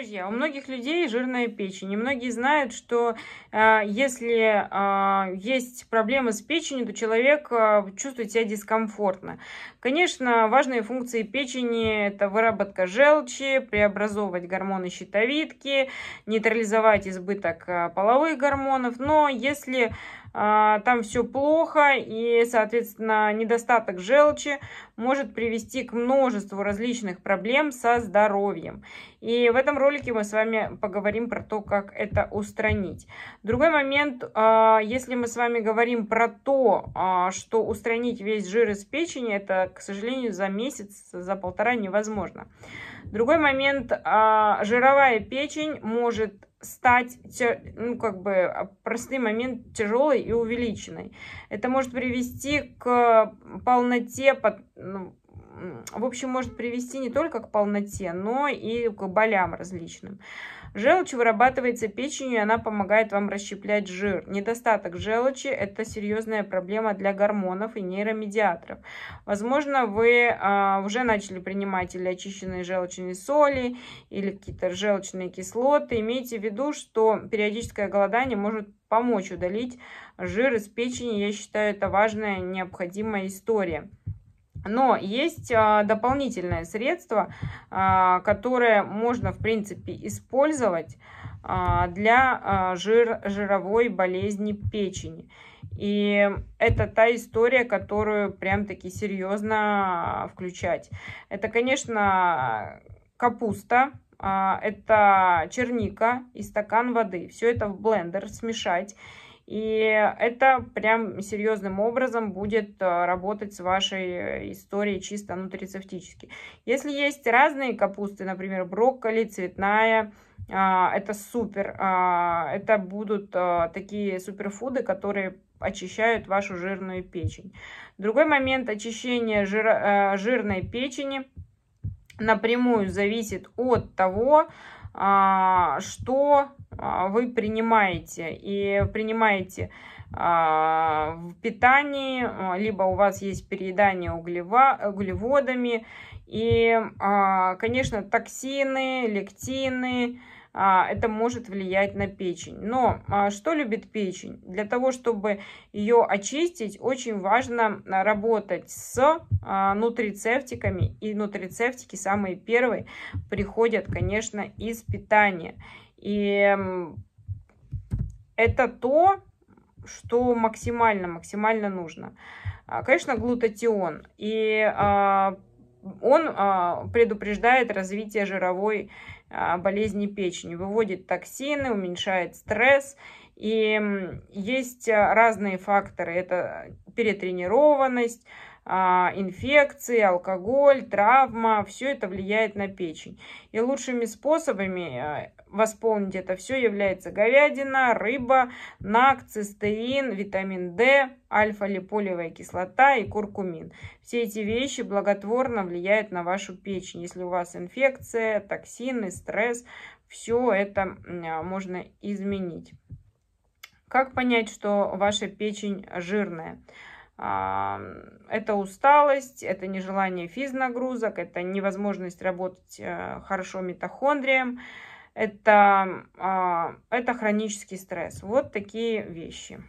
Друзья, у многих людей жирная печень. И многие знают, что э, если э, есть проблемы с печенью, то человек э, чувствует себя дискомфортно. Конечно, важные функции печени – это выработка желчи, преобразовывать гормоны щитовидки, нейтрализовать избыток э, половых гормонов. Но если а, там все плохо, и, соответственно, недостаток желчи может привести к множеству различных проблем со здоровьем. И в этом ролике мы с вами поговорим про то, как это устранить. Другой момент, а, если мы с вами говорим про то, а, что устранить весь жир из печени, это, к сожалению, за месяц, за полтора невозможно. Другой момент, а, жировая печень может стать, ну, как бы, а, простой момент, тяжелой и увеличенной. Это может привести к полноте, ну, в общем, может привести не только к полноте, но и к болям различным. Желчь вырабатывается печенью, и она помогает вам расщеплять жир. Недостаток желчи – это серьезная проблема для гормонов и нейромедиаторов. Возможно, вы а, уже начали принимать или очищенные желчные соли, или какие-то желчные кислоты. Имейте в виду, что периодическое голодание может помочь удалить жир из печени. Я считаю, это важная, необходимая история. Но есть а, дополнительное средство, а, которое можно, в принципе, использовать а, для жир, жировой болезни печени. И это та история, которую прям-таки серьезно включать. Это, конечно, капуста, это черника и стакан воды. Все это в блендер смешать и это прям серьезным образом будет э, работать с вашей э, историей чисто нутрицептически. Если есть разные капусты, например, брокколи, цветная, а, это супер. А, это будут э, такие суперфуды, которые очищают вашу жирную печень. Другой момент очищения жир, жирной печени напрямую зависит от того, а, что а, вы принимаете. И принимаете а, в питании, либо у вас есть переедание углеводами. И, конечно, токсины, лектины, а, это может влиять на печень. Но а, что любит печень? Для того, чтобы ее очистить, очень важно работать с а, нутрицептиками. И нутрицептики самые первые приходят, конечно, из питания. И это то, что максимально, максимально нужно. Конечно, глутатион. И он предупреждает развитие жировой а, болезни печени, выводит токсины, уменьшает стресс и есть а, разные факторы. Это перетренированность, а, инфекции, алкоголь, травма. Все это влияет на печень. И лучшими способами а, восполнить это все является говядина, рыба, нак, цистеин, витамин D, альфа-липолевая кислота и куркумин. Все эти вещи благотворно влияют на вашу печень. Если у вас инфекция, токсины, стресс, все это можно изменить. Как понять, что ваша печень жирная? А, это усталость, это нежелание физ нагрузок, это невозможность работать э, хорошо митохондрием, это, а, это хронический стресс. Вот такие вещи.